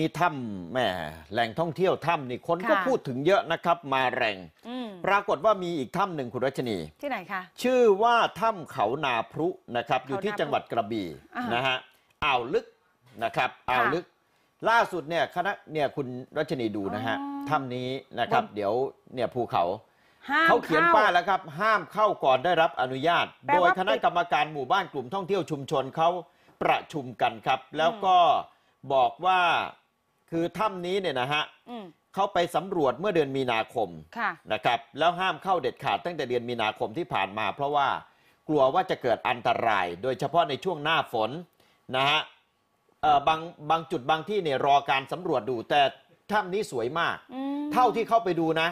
นี้ถ้ำแม่แหล่งท่องเที่ยวถ้ำนี่คนก็พูดถึงเยอะนะครับ มาแรงปรากฏว่ามีอีกถ้ำหนึ่งคุณรัชนีที่ไหนคะชื่อว่าถ้ำเขานาพรุนะครับ อยู่ที่จังหวัดกระบี่นะฮะอ่าวลึกนะครับอ่าวลึก ล่าสุดเนี่ยคณะเนี่ยคุณรัชนีดูนะฮะถ้ำนี้นะครับ เดี๋ยวเนี่ยภูเขาเขาเขียนป้ายแล้วครับห้ามเข้าก่อนได้รับอนุญาต โดยคณะกรรมการหมู่บ้านกลุ่มท่องเที่ยวชุมชนเขาประชุมกันครับ แล้วก็บอกว่าคือถ้ำนี้เนี่ยนะฮะเขาไปสำรวจเมื่อเดือนมีนาคมะนะครับ แล้วห้ามเข้าเด็ดขาดตั้งแต่เดือนมีนาคมที่ผ่านมา เพราะว่ากลัวว่าจะเกิดอันตราย โดยเฉพาะในช่วงหน้าฝนนะฮะบางบางจุดบางที่เนี่ยรอการสำรวจดูแต่ถ้ำนี้สวยมากเท่าที่เข้าไปดูนะ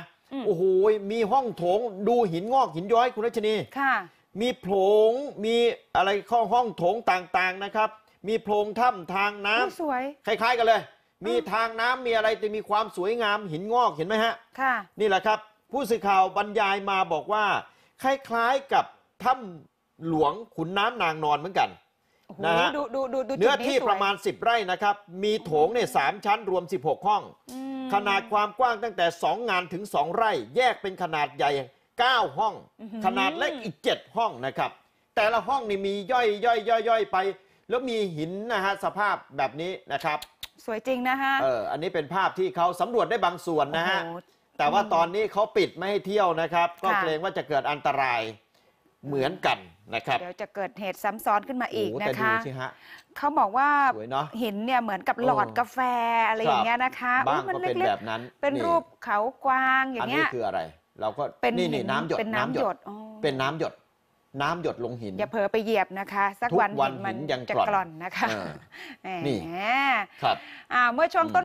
โอ้โห มีห้องโถงดูหินงอกหินย้อยคุณรัชนีค่ะ มีโผงมีอะไรข้อห้องโถงต่างๆนะครับ มีโพรงถ้ำทางน้ำ สวยคล้ายๆกันเลยมีทางน้ำมีอะไรแต่มีความสวยงามหินงอกเห็นไหมฮะ ค่ะ นี่แหละครับ ผู้สื่อข่าวบรรยายมาบอกว่า คล้ายๆกับถ้ำหลวงขุนน้ำนางนอนเหมือนกันนะฮะเนื้อที่ประมาณ 10 ไร่นะครับ มีโถงเนี่ยสชั้นรวม 16 ห้อง ขนาดความกว้างตั้งแต่ 2 งานถึง 2 ไร่ แยกเป็นขนาดใหญ่ 9 ห้อง ขนาดเล็กอีก 7 ห้องนะครับ แต่ละห้องนี่มีย่อยย่อยย่อยย่อยไป แล้วมีหินนะฮะสภาพแบบนี้นะครับสวยจริงนะฮะเออ อันนี้เป็นภาพที่เขาสำรวจได้บางส่วนนะฮะ แต่ว่าตอนนี้เขาปิดไม่ให้เที่ยวนะครับ ก็เกรงว่าจะเกิดอันตรายเหมือนกันนะครับ เดี๋ยวจะเกิดเหตุซ้ำซ้อนขึ้นมาอีกนะคะะเขาบอกว่าวนะหินเนี่ยเหมือนกับหลอดกาแฟอะไรอย่างเงี้ยนะคะบ้างมัก็เป็นแบบนั้นเป็นรูปเขากวางอย่างเงี้ย อันนี้คืออะไร เราก็เป็นนี่น้ำหยด เป็นน้ำหยดเป็นน้ำหยดน้ำหยดลงหิน อย่าเผลอไปเหยียบนะคะสักวันหินมันจะกร่อนนะคะนี่ ครับเมื่อช่วงต้น